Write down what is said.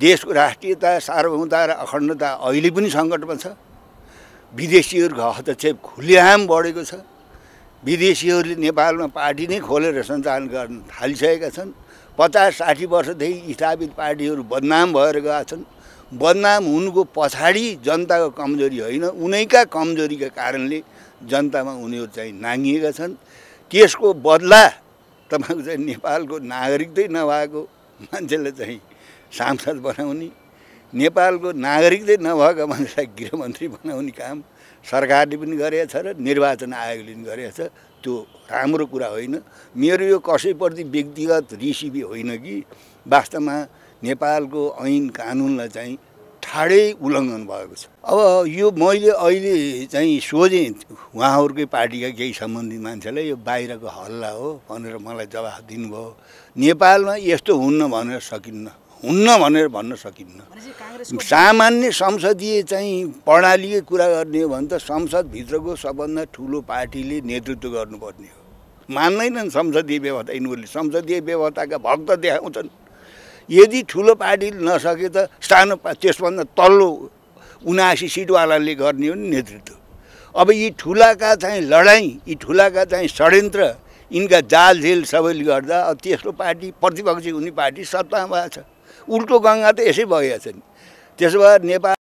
देशको राष्ट्रियता सार्वभौमता र अखण्डता अहिले पनि सङ्कटमा छ विदेशीहरूको हस्तक्षेप खुल्याम बढेको छ विदेशीहरूले नेपालमा पार्टी नै खोलेर सञ्चालन गर्न थालिसकेका छन् पचास साठी वर्षदेखि स्थापित पार्टीहरू बदनाम भएर गएका छन् बदनाम हुनुको पछाडि जनताको कमजोरी होइन उनैका कमजोरीका कारणले जनतामा उनीहरू चाहिँ नाङ्गिएका छन् त्यसको बदला तपाईँको चाहिँ नेपालको नागरिकै नभएको मान्छेले चाहिँ सांसद बनाउने नेपालको नागरिक नागरिकले नभएका मान्छेलाई गृहमन्त्री बनाउने काम सरकारले पनि गरेको छ र निर्वाचन आयोगले पनि गरेको छ त्यो राम्रो कुरा होइन मेरो यो कसैप्रति व्यक्तिगत रिसिपी होइन कि वास्तवमा नेपालको ऐन कानुनलाई चाहिँ ठाडै उल्लङ्घन भएको छ अब यो मैले अहिले चाहिँ सोझेँ उहाँहरूकै पार्टीका केही सम्बन्धित मान्छेलाई यो बाहिरको हल्ला हो भनेर मलाई जवाफ दिनुभयो नेपालमा यस्तो हुन्न भनेर सकिन्न हुन्न भनेर भन्न सकिन्न सामान्य संसदीय चाहिँ प्रणाली कुरा गर्ने हो भने त संसदभित्रको सबभन्दा ठुलो पार्टीले नेतृत्व गर्नुपर्ने हो मान्दैनन् संसदीय व्यवस्था यिनीहरूले संसदीय व्यवस्थाका भक्त देखाउँछन् यदि ठुलो पार्टीले नसके त सानो त्यसभन्दा तल्लो उनासी सिटवालाले गर्ने हो नि नेतृत्व अब यी ठुलाका चाहिँ लडाइँ यी ठुलाका चाहिँ षड्यन्त्र यिनका जालझेल सबैले गर्दा अब तेस्रो पार्टी प्रतिपक्षी हुने पार्टी सत्तामा छ उल्टो गङ्गा त यसै बगेका छन् त्यसो भए नेपाल